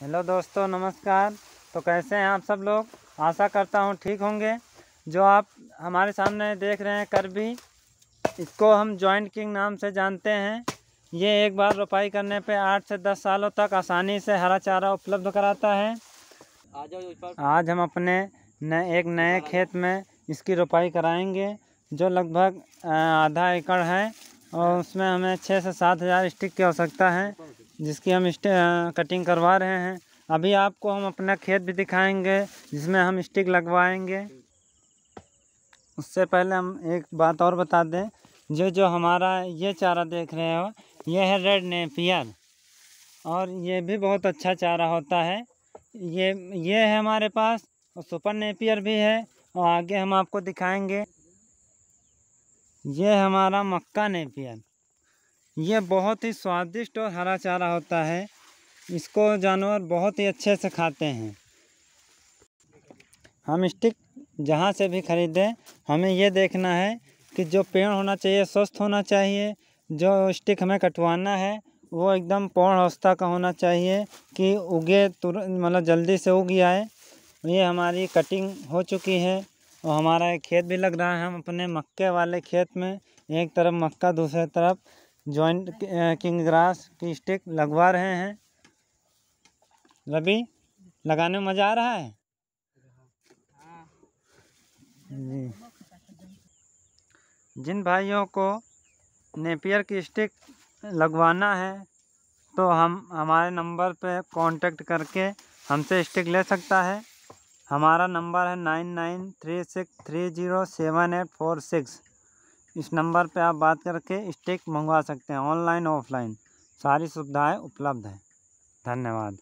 hello दोस्तों नमस्कार तो कैसे हैं आप सब लोग आशा करता हूँ ठीक होंगे जो आप हमारे सामने देख रहे हैं करबी इसको हम जॉइंट किंग नाम से जानते हैं ये एक बार रोपाई करने पे आठ से दस सालों तक आसानी से हरा चारा उपलब्ध कराता है आज हम अपने नए एक नए खेत में इसकी रोपाई कराएंगे जो लगभग आधा एकड़ है और उसमें हमें छः से सात हज़ार स्टिक की आवश्यकता है जिसकी हम कटिंग करवा रहे हैं अभी आपको हम अपना खेत भी दिखाएंगे जिसमें हम स्टिक लगवाएंगे उससे पहले हम एक बात और बता दें जो जो हमारा ये चारा देख रहे हो ये है रेड नेपियर और ये भी बहुत अच्छा चारा होता है ये ये है हमारे पास और सुपर नेपियर भी है और आगे हम आपको दिखाएंगे ये हमारा मक्का नेपियर यह बहुत ही स्वादिष्ट और हरा चारा होता है इसको जानवर बहुत ही अच्छे से खाते हैं हम स्टिक जहाँ से भी ख़रीदें हमें यह देखना है कि जो पेड़ होना चाहिए स्वस्थ होना चाहिए जो स्टिक हमें कटवाना है वो एकदम पौण अवस्था का होना चाहिए कि उगे तुरंत मतलब जल्दी से उग जाए ये हमारी कटिंग हो चुकी है और हमारा एक खेत भी लग रहा है हम अपने मक्के वाले खेत में एक तरफ मक्का दूसरे तरफ जॉइंट किंग ग्रास की स्टिक लगवा रहे हैं रवि लगाने में मज़ा आ रहा है जी जिन भाइयों को नेपियर की स्टिक लगवाना है तो हम हमारे नंबर पे कांटेक्ट करके हमसे स्टिक ले सकता है हमारा नंबर है nine nine three six three zero seven eight four six इस नंबर पे आप बात करके स्टेक मंगवा सकते हैं ऑनलाइन ऑफलाइन सारी सुविधाएं उपलब्ध हैं धन्यवाद